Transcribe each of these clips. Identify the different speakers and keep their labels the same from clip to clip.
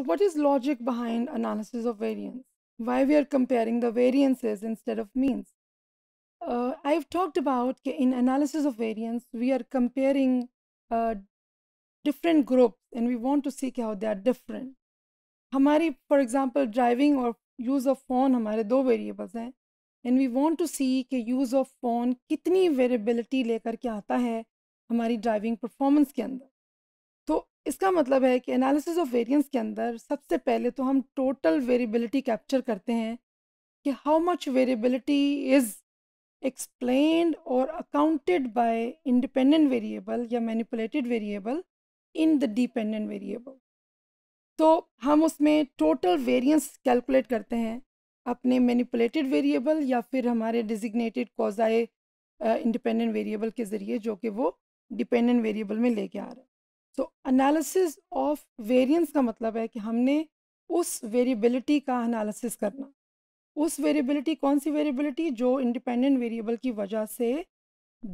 Speaker 1: So what is logic behind analysis of variance? Why we are comparing the variances instead of means? Uh, I've talked about in analysis of variance, we are comparing uh, different groups and we want to see how they are different. Hamari, for example, driving or use of phone, हमारे दो variables, and we want to to see use of phone, phone variability variability लेकर के आता है हमारी driving performance के इसका मतलब है कि एनालिसिस ऑफ वेरिएंस के अंदर सबसे पहले तो हम टोटल वेरिएबिलिटी कैप्चर करते हैं कि how much variability is explained और अकाउंटेड बाय इंडिपेंडेंट वेरिएबल या manipulated variable in the dependent variable तो हम उसमें टोटल वेरिएंस कैलकुलेट करते हैं अपने मैनिपुलेटेड वेरिएबल या फिर हमारे डिजिग्नेटेड कॉजाए इंडिपेंडेंट वेरिएबल के ज़रिए जो कि वो डिपेंडेंट वेरिएबल में लेके आ रहा है सो अनालिसिस ऑफ वेरिएंस का मतलब है कि हमने उस वेरिएबिलिटी का अनालिसिस करना उस वेरिएबिलिटी कौन सी वेरिएबिलिटी जो इंडिपेंडेंट वेरिएबल की वजह से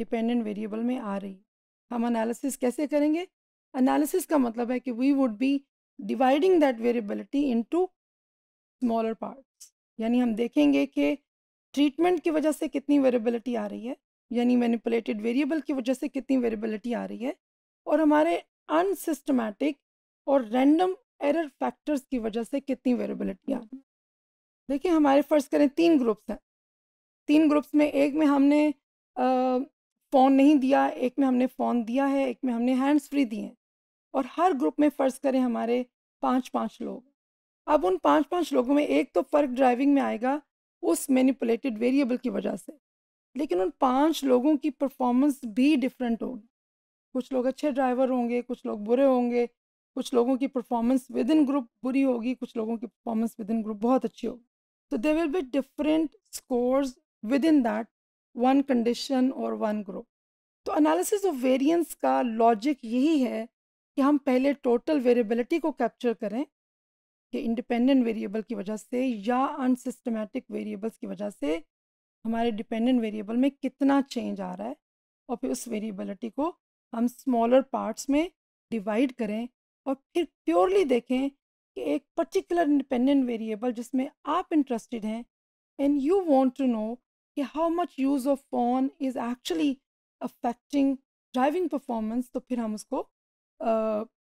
Speaker 1: डिपेंडेंट वेरिएबल में आ रही हम अनालिसिस कैसे करेंगे अनालिसिस का मतलब है कि we would be dividing that variability into smaller parts यानी हम देखेंगे कि ट्रीटमेंट की वजह से कितनी वेरिएबिलिटी आ रही है यानी मैनिपुलेटेड वेरिएबल की वजह से कितनी वेरिएबिलिटी आ रही है और हमारे अनसिस्टमैटिक और रैंडम एरर फैक्टर्स की वजह से कितनी वेरेबिलिटी आ हम्म। रही देखिए हमारे फर्ज करें तीन ग्रुप्स हैं तीन ग्रुप्स में एक में हमने फ़ोन नहीं दिया एक में हमने फ़ोन दिया है एक में हमने हैंड्स फ्री दिए हैं और हर ग्रुप में फ़र्ज करें हमारे पाँच पाँच लोग अब उन पाँच पाँच लोगों में एक तो फ़र्क ड्राइविंग में आएगा उस मैनिपुलेटेड वेरिएबल की वजह से लेकिन उन पाँच लोगों की परफॉर्मेंस भी डिफरेंट होगी कुछ लोग अच्छे ड्राइवर होंगे कुछ लोग बुरे होंगे कुछ लोगों की परफॉर्मेंस विद इन ग्रुप बुरी होगी कुछ लोगों की परफॉर्मेंस विद इन ग्रुप बहुत अच्छी होगी तो they will be different scores within that one condition और वन ग्रुप तो एनालिसिस ऑफ वेरिएंस का लॉजिक यही है कि हम पहले टोटल वेरिएबिलिटी को कैप्चर करें कि इंडिपेंडेंट वेरिएबल की वजह से या अनसिस्टमेटिक वेरिएबल्स की वजह से हमारे डिपेंडेंट वेरिएबल में कितना चेंज आ रहा है और फिर उस वेरिएबिलिटी को हम स्मॉलर पार्ट्स में डिवाइड करें और फिर प्योरली देखें कि एक पर्टिकुलर इंडिपेंडेंट वेरिएबल जिसमें आप इंटरेस्टेड हैं and you want to know कि how much use of phone is actually affecting driving performance तो फिर हम उसको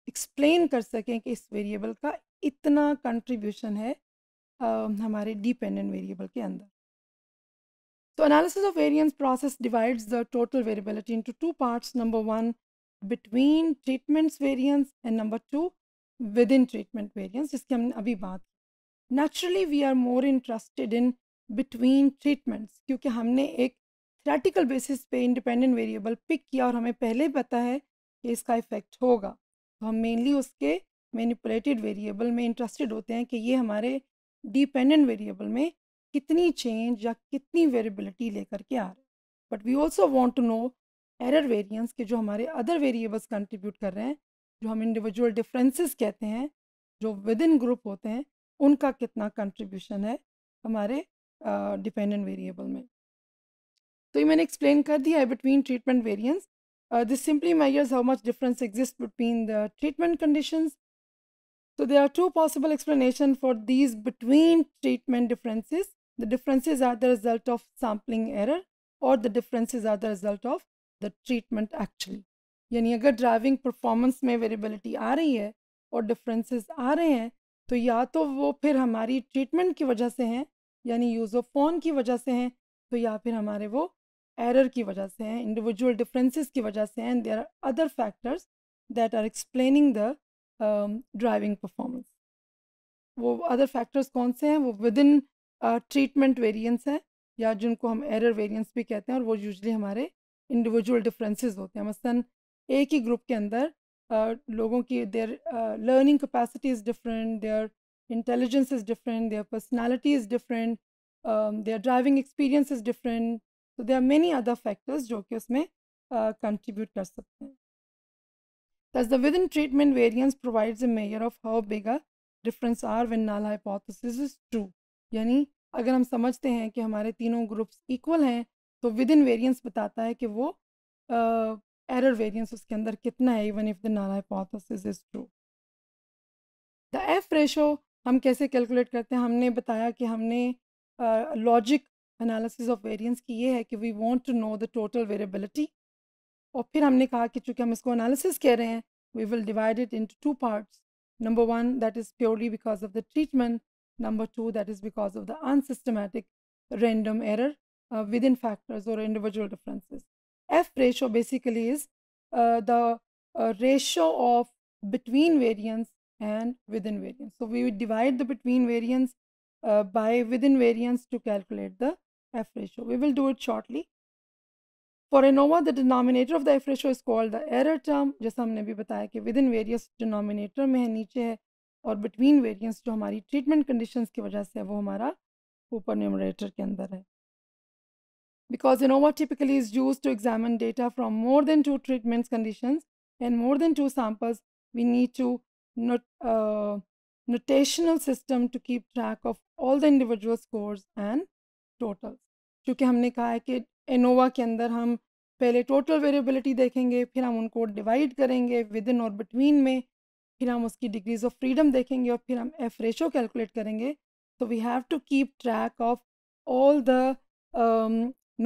Speaker 1: एक्सप्लेन uh, कर सकें कि इस वेरिएबल का इतना कंट्रीब्यूशन है uh, हमारे डिपेंडेंट वेरिएबल के अंदर तो So of variance process process the total total variability two parts number one between treatments treatments and number two within treatment variance जिसकी हमने अभी बात की naturally we are more interested in between treatments क्योंकि हमने एक theoretical basis पे independent variable pick किया और हमें पहले पता है कि इसका इफेक्ट होगा तो हम मेनली उसके मैनिपुलेटेड वेरिएबल में इंटरेस्टेड होते हैं कि ये हमारे डिपेंडेंट वेरिएबल में कितनी चेंज या कितनी वेरिएबिलिटी लेकर के आ रहे हैं but we also want to know error variance के जो हमारे अदर वेरिएबल्स कंट्रीब्यूट कर रहे हैं जो हम इंडिविजुअल डिफरेंसेस कहते हैं जो विद इन ग्रुप होते हैं उनका कितना कंट्रीब्यूशन है हमारे डिपेंडेंट वेरिएबल में तो ये मैंने एक्सप्लेन कर दिया है between treatment variance this simply measures how much difference exist between the treatment condition तो they are two possible explanation for these between treatment differences The differences are the result of sampling error or the differences are the result of the treatment actually. यानी अगर driving performance में variability आ रही है और differences आ रहे हैं तो या तो वो फिर हमारी ट्रीटमेंट की वजह से हैं यानी यूज़ ऑफ फोन की वजह से हैं तो या फिर हमारे वो एरर की वजह से हैं इंडिविजुअल डिफरेंसेस की वजह से हैं there are other factors that are explaining the driving performance वो अदर फैक्टर्स कौन से हैं वो विद इन ट्रीटमेंट वेरिएंस है या जिनको हम एरर वेरिएंस भी कहते हैं और वो यूजली हमारे इंडिविजुअल डिफरेंसेस होते हैं मसलन एक ही ग्रुप के अंदर uh, लोगों की their learning capacity is different their intelligence is different their personality is different their driving experience is different तो आर मेनी अदर फैक्टर्स जो कि उसमें कंट्रीब्यूट uh, कर सकते हैं the within treatment variance provides a measure of how big a difference are when null hypothesis is true यानी अगर हम समझते हैं कि हमारे तीनों ग्रुप्स इक्वल हैं तो विद इन वेरियंस बताता है कि वो एरर uh, वेरियंस उसके अंदर कितना है even if the null hypothesis is true the F ratio हम कैसे कैलकुलेट करते हैं हमने बताया कि हमने लॉजिक एनालिसिस ऑफ वेरिएंस की ये है कि we want to know the total variability और फिर हमने कहा कि चूंकि हम इसको एनालिसिस कह रहे हैं we will divide it into two parts number one that is purely because of the treatment Number two, that is because of the unsystematic random error uh, within factors or individual differences. F ratio basically is uh, the uh, ratio of between variance and within variance. So we would divide the between variance uh, by within variance to calculate the F ratio. We will do it shortly. For ANOVA, the denominator of the F ratio is called the error term. जैसा हमने भी बताया that within various denominator में है और between variance जो हमारी treatment condition की वजह से है वो हमारा ऊपर न्यूमरेटर के अंदर है because ANOVA typically is use to examine data from more than two treatment condition and more than two samples we need to notational system to keep track of all the individual scores and totals क्योंकि हमने कहा है कि Innova के अंदर हम पहले total variability देखेंगे फिर हम उनको डिवाइड करेंगे विद इन और बिटवीन में फिर हम उसकी डिग्रीज ऑफ फ्रीडम देखेंगे और फिर हम एफ रेशो कैलकुलेट करेंगे तो we have to keep track of all the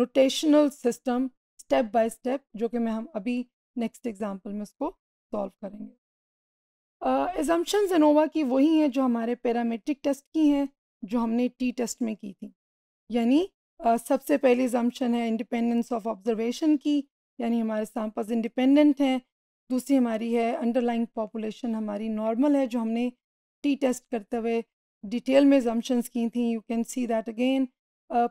Speaker 1: notational system step by step जो कि मैं हम अभी नेक्स्ट एग्जाम्पल में उसको सॉल्व करेंगे एजम्पन uh, एनोवा की वही हैं जो हमारे पैरामेट्रिक टेस्ट की हैं जो हमने टी टेस्ट में की थी यानी uh, सबसे पहली एजम्पन है इंडिपेंडेंस ऑफ ऑब्जर्वेशन की यानी हमारे सैम्पल्स इंडिपेंडेंट हैं दूसरी हमारी है अंडरलाइन पॉपुलेशन हमारी नॉर्मल है जो हमने टी टेस्ट करते हुए डिटेल में जम्पन्स की थी you can see that again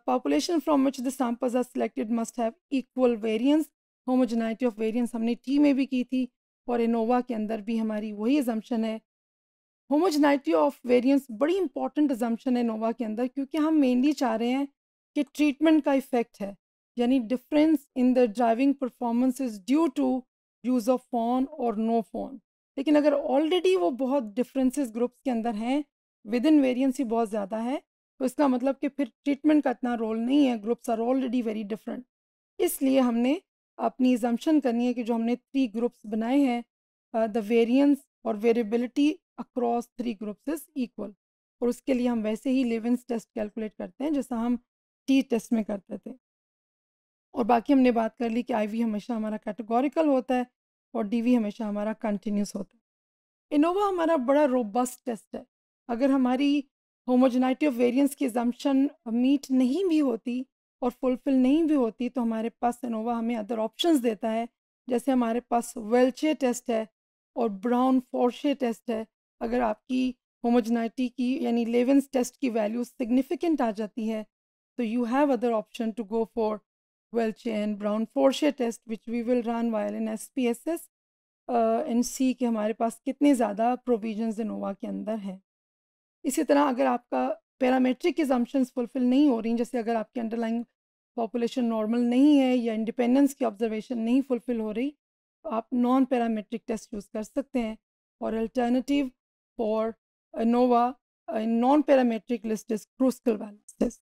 Speaker 1: population from which the samples are selected must have equal variance homogeneity of variance हमने टी में भी की थी और इनोवा के अंदर भी हमारी वही एजम्पन है होमोजनाइटी ऑफ वेरिएंस बड़ी इंपॉर्टेंट एजम्पन है इनोवा के अंदर क्योंकि हम मेनली चाह रहे हैं कि ट्रीटमेंट का इफेक्ट है यानी difference in the driving performance is due to use of phone और नो फ़ोन लेकिन अगर ऑलरेडी वो बहुत डिफरेंसेस ग्रुप्स के अंदर हैं विद इन वेरियंस ही बहुत ज़्यादा है तो इसका मतलब कि फिर ट्रीटमेंट का इतना रोल नहीं है groups are already very different इसलिए हमने अपनी जम्पन करनी है कि जो हमने थ्री ग्रुप्स बनाए हैं द वेरियंस और variability across three groups is equal और उसके लिए हम वैसे ही लेवेंस टेस्ट कैलकुलेट करते हैं जैसा हम टी टेस्ट में करते थे और बाकी हमने बात कर ली कि आईवी हमेशा हमारा कैटेगोरिकल होता है और डीवी हमेशा हमारा कंटिन्यूस होता है इनोवा हमारा बड़ा रोबस्ट टेस्ट है अगर हमारी होमोजनाइटी ऑफ वेरियंस की एग्जाम्पन मीट नहीं भी होती और फुलफिल नहीं भी होती तो हमारे पास इनोवा हमें अदर ऑप्शन देता है जैसे हमारे पास वेल्चे टेस्ट है और ब्राउन फोर्शे टेस्ट है अगर आपकी होमोजनाइटी की यानी लेवेंस टेस्ट की वैल्यू सिग्निफिकेंट आ जाती है तो you have other option to go for Welch and Brown Forshare test which we will run while in SPSS uh, and see कि हमारे पास कितने ज़्यादा provisions इनोवा के अंदर हैं इसी तरह अगर आपका पैरामेट्रिक एजम्पन्स फुलफिल नहीं हो रही जैसे अगर आपकी अंडरलाइंग पॉपुलेशन नॉर्मल नहीं है या इंडिपेंडेंस की ऑब्जर्वेशन नहीं फुलफिल हो रही तो आप नॉन पैरामेट्रिक टेस्ट यूज़ कर सकते हैं और alternative for ANOVA in non parametric list is Kruskal Wallis test